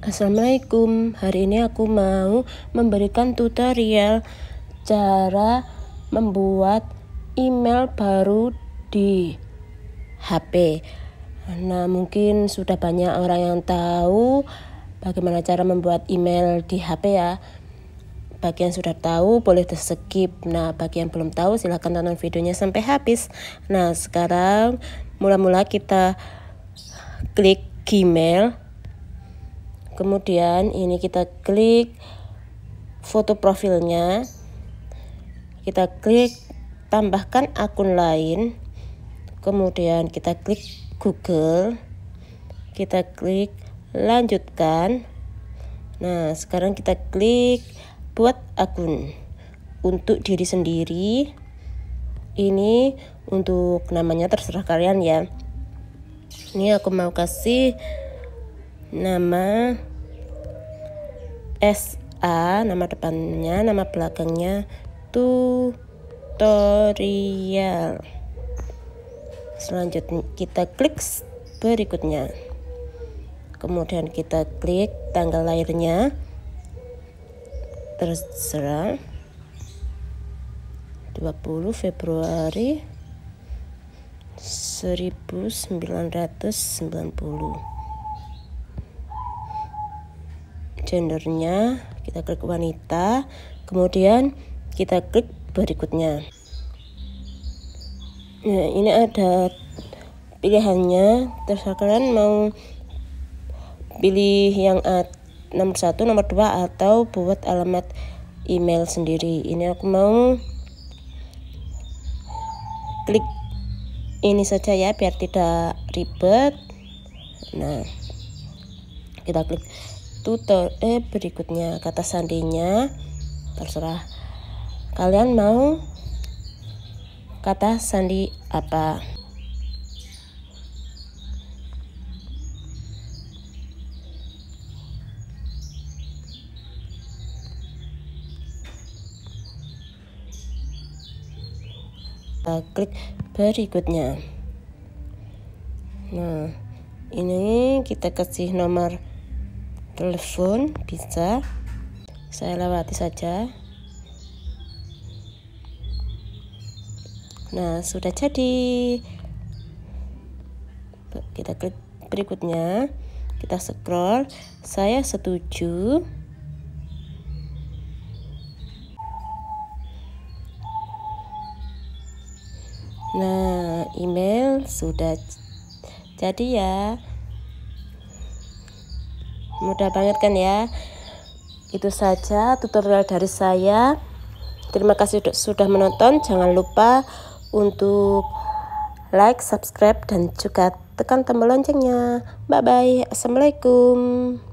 Assalamualaikum, hari ini aku mau memberikan tutorial cara membuat email baru di HP. Nah, mungkin sudah banyak orang yang tahu bagaimana cara membuat email di HP ya. Bagi yang sudah tahu boleh di skip. Nah, bagi yang belum tahu silahkan tonton videonya sampai habis. Nah, sekarang mula-mula kita klik Gmail kemudian ini kita klik foto profilnya kita klik tambahkan akun lain kemudian kita klik Google kita klik lanjutkan nah sekarang kita klik buat akun untuk diri sendiri ini untuk namanya terserah kalian ya ini aku mau kasih nama S A nama depannya nama belakangnya tutorial selanjutnya kita klik berikutnya kemudian kita klik tanggal lahirnya terserah 20 Februari 1990 gendernya kita klik wanita kemudian kita klik berikutnya nah ini ada pilihannya terserah kalian mau pilih yang at, nomor satu nomor dua atau buat alamat email sendiri ini aku mau klik ini saja ya biar tidak ribet nah kita klik tutor eh berikutnya kata sandinya terserah kalian mau kata sandi apa klik berikutnya nah ini kita kasih nomor telepon bisa saya lewati saja nah sudah jadi kita klik berikutnya kita scroll saya setuju nah email sudah jadi ya mudah banget kan ya itu saja tutorial dari saya terima kasih sudah menonton jangan lupa untuk like subscribe dan juga tekan tombol loncengnya bye bye assalamualaikum